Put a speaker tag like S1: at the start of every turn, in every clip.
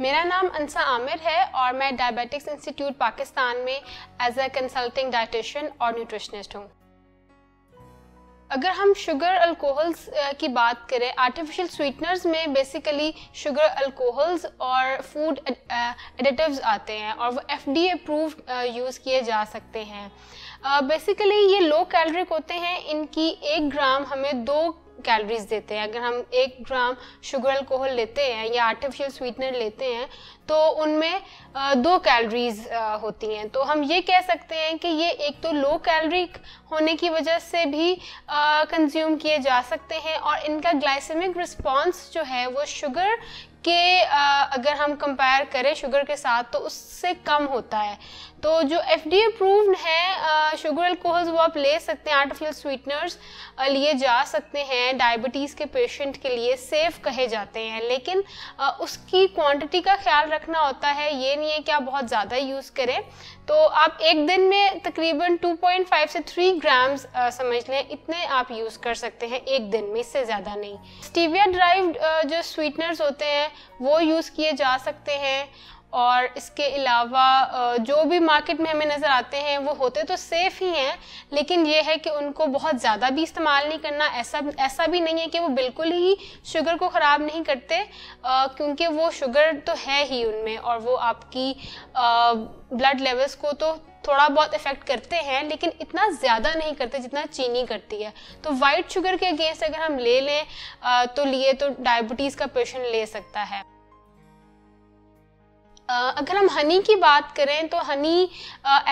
S1: मेरा नाम अंसा आमिर है और मैं डायबिटिक्स इंस्टीट्यूट पाकिस्तान में एज अ कंसल्टिंग डाइटिशियन और न्यूट्रिशनिस्ट हूँ अगर हम शुगर अल्कोहल्स की बात करें आर्टिफिशियल स्वीटनर्स में बेसिकली शुगर अल्कोहल्स और फूड एडिटिव्स आते हैं और वो एफ डी अप्रूव यूज़ किए जा सकते हैं बेसिकली ये लो कैलोरिक होते हैं इनकी एक ग्राम हमें दो कैलोरीज देते हैं अगर हम एक ग्राम शुगर अल्कोहल लेते हैं या आर्टिफिशियल स्वीटनर लेते हैं तो उनमें दो कैलोरीज होती हैं तो हम ये कह सकते हैं कि ये एक तो लो कैलोरी होने की वजह से भी कंज्यूम किए जा सकते हैं और इनका ग्लाइसेमिक रिस्पॉन्स जो है वो शुगर के आ, अगर हम कंपेयर करें शुगर के साथ तो उससे कम होता है तो जो एफ डी अप्रूव्ड है शुगर अल्कोहल्स वो आप ले सकते हैं आर्टिफिशियल स्वीटनर्स लिए जा सकते हैं डायबिटीज़ के पेशेंट के लिए सेफ़ कहे जाते हैं लेकिन आ, उसकी क्वांटिटी का ख्याल रखना होता है ये नहीं है कि आप बहुत ज़्यादा यूज़ करें तो आप एक दिन में तकरीबन 2.5 से 3 ग्राम्स समझ लें इतने आप यूज़ कर सकते हैं एक दिन में इससे ज़्यादा नहीं स्टीविया ड्राइव जो स्वीटनर्स होते हैं वो यूज़ किए जा सकते हैं और इसके अलावा जो भी मार्केट में हमें नज़र आते हैं वो होते तो सेफ़ ही हैं लेकिन ये है कि उनको बहुत ज़्यादा भी इस्तेमाल नहीं करना ऐसा ऐसा भी नहीं है कि वो बिल्कुल ही शुगर को ख़राब नहीं करते क्योंकि वो शुगर तो है ही उनमें और वो आपकी ब्लड लेवल्स को तो थोड़ा बहुत इफ़ेक्ट करते हैं लेकिन इतना ज़्यादा नहीं करते जितना चीनी करती है तो वाइट शुगर के अगेंस्ट अगर हम ले लें तो लिए तो डायबिटीज़ का पेशेंट ले सकता है अगर हम हनी की बात करें तो हनी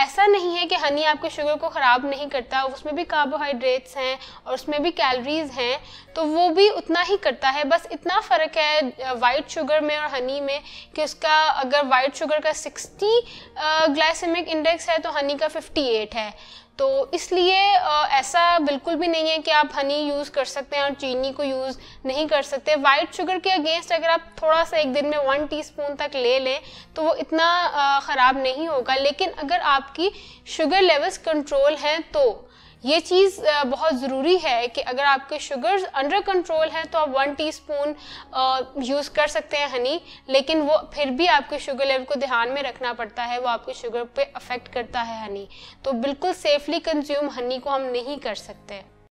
S1: ऐसा नहीं है कि हनी आपके शुगर को ख़राब नहीं करता उसमें भी कार्बोहाइड्रेट्स हैं और उसमें भी कैलोरीज हैं तो वो भी उतना ही करता है बस इतना फ़र्क है वाइट शुगर में और हनी में कि उसका अगर वाइट शुगर का 60 ग्लाइसेमिक इंडेक्स है तो हनी का 58 है तो इसलिए ऐसा बिल्कुल भी नहीं है कि आप हनी यूज़ कर सकते हैं और चीनी को यूज़ नहीं कर सकते वाइट शुगर के अगेंस्ट अगर आप थोड़ा सा एक दिन में वन टीस्पून तक ले लें तो वो इतना ख़राब नहीं होगा लेकिन अगर आपकी शुगर लेवल्स कंट्रोल हैं तो ये चीज़ बहुत ज़रूरी है कि अगर आपके शुगर अंडर कंट्रोल हैं तो आप वन टीस्पून यूज़ कर सकते हैं हनी लेकिन वो फिर भी आपके शुगर लेवल को ध्यान में रखना पड़ता है वो आपके शुगर पे अफेक्ट करता है हनी तो बिल्कुल सेफली कंज्यूम हनी को हम नहीं कर सकते